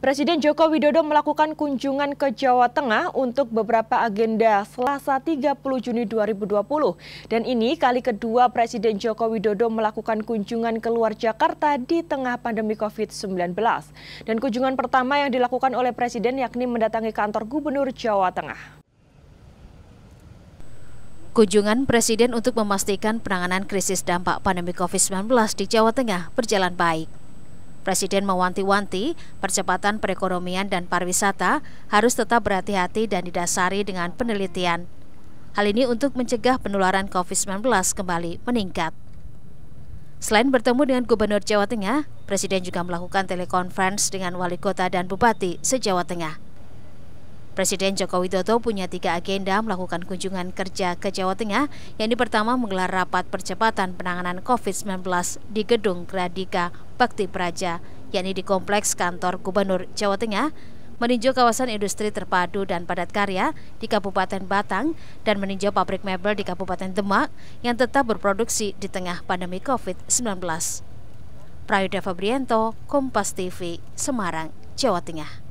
Presiden Joko Widodo melakukan kunjungan ke Jawa Tengah untuk beberapa agenda Selasa 30 Juni 2020. Dan ini kali kedua Presiden Joko Widodo melakukan kunjungan ke luar Jakarta di tengah pandemi COVID-19. Dan kunjungan pertama yang dilakukan oleh Presiden yakni mendatangi kantor Gubernur Jawa Tengah. Kunjungan Presiden untuk memastikan penanganan krisis dampak pandemi COVID-19 di Jawa Tengah berjalan baik. Presiden mewanti-wanti percepatan perekonomian dan pariwisata harus tetap berhati-hati dan didasari dengan penelitian. Hal ini untuk mencegah penularan COVID-19 kembali meningkat. Selain bertemu dengan Gubernur Jawa Tengah, Presiden juga melakukan telekonferensi dengan wali kota dan bupati se-Jawa Tengah. Presiden Joko Widodo punya tiga agenda melakukan kunjungan kerja ke Jawa Tengah, yang di pertama menggelar rapat percepatan penanganan COVID-19 di Gedung Gradika Bakti Praja, yakni di Kompleks Kantor Gubernur Jawa Tengah, meninjau kawasan industri terpadu dan padat karya di Kabupaten Batang, dan meninjau pabrik mebel di Kabupaten Demak yang tetap berproduksi di tengah pandemi COVID-19. Prayuda Fabrianto, Kompas TV, Semarang, Jawa Tengah.